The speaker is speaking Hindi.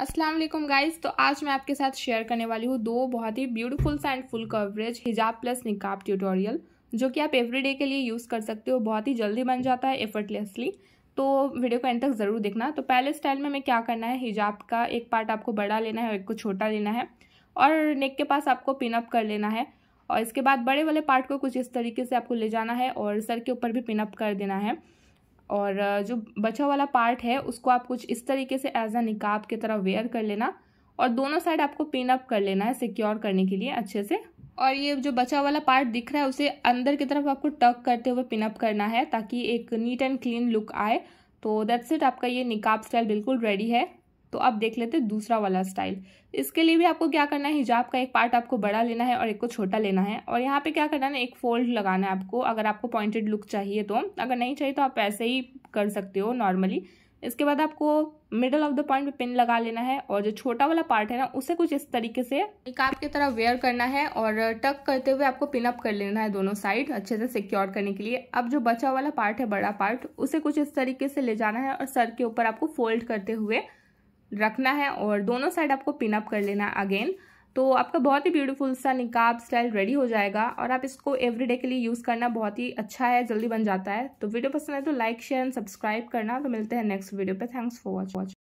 अस्सलाम वालेकुम गाइस तो आज मैं आपके साथ शेयर करने वाली हूँ दो बहुत ही ब्यूटीफुल एंड फुल कवरेज हिजाब प्लस निकाब ट्यूटोरियल जो कि आप एवरीडे के लिए यूज़ कर सकते हो बहुत ही जल्दी बन जाता है एफर्टलेसली तो वीडियो को एंड तक ज़रूर देखना तो पहले स्टाइल में मैं क्या करना है हिजाब का एक पार्ट आपको बड़ा लेना है और एक को छोटा लेना है और नेक के पास आपको पिनअप कर लेना है और इसके बाद बड़े वाले पार्ट को कुछ इस तरीके से आपको ले जाना है और सर के ऊपर भी पिनअप कर देना है और जो बचा वाला पार्ट है उसको आप कुछ इस तरीके से एज अ निकाब की तरह वेयर कर लेना और दोनों साइड आपको पिन अप कर लेना है सिक्योर करने के लिए अच्छे से और ये जो बचा वाला पार्ट दिख रहा है उसे अंदर की तरफ आपको टक करते हुए पिनअप करना है ताकि एक नीट एंड क्लीन लुक आए तो दैट्स इट आपका ये निकाब स्टाइल बिल्कुल रेडी है तो अब देख लेते दूसरा वाला स्टाइल इसके लिए भी आपको क्या करना है हिजाब का एक पार्ट आपको बड़ा लेना है और एक को छोटा लेना है और यहाँ पे क्या करना है एक फोल्ड लगाना है आपको अगर आपको पॉइंटेड लुक चाहिए तो अगर नहीं चाहिए तो आप ऐसे ही कर सकते हो नॉर्मली इसके बाद आपको मिडल ऑफ द पॉइंट पे पिन लगा लेना है और जो छोटा वाला पार्ट है ना उसे कुछ इस तरीके से आप की तरह वेयर करना है और टक करते हुए आपको पिन अप कर लेना है दोनों साइड अच्छे से सिक्योर करने के लिए अब जो बचा वाला पार्ट है बड़ा पार्ट उसे कुछ इस तरीके से ले जाना है और सर के ऊपर आपको फोल्ड करते हुए रखना है और दोनों साइड आपको पिन अप कर लेना अगेन तो आपका बहुत ही ब्यूटीफुल सा निकाब स्टाइल रेडी हो जाएगा और आप इसको एवरीडे के लिए यूज़ करना बहुत ही अच्छा है जल्दी बन जाता है तो वीडियो पसंद है तो लाइक शेयर एंड सब्सक्राइब करना तो मिलते हैं नेक्स्ट वीडियो पे थैंक्स फॉर वॉच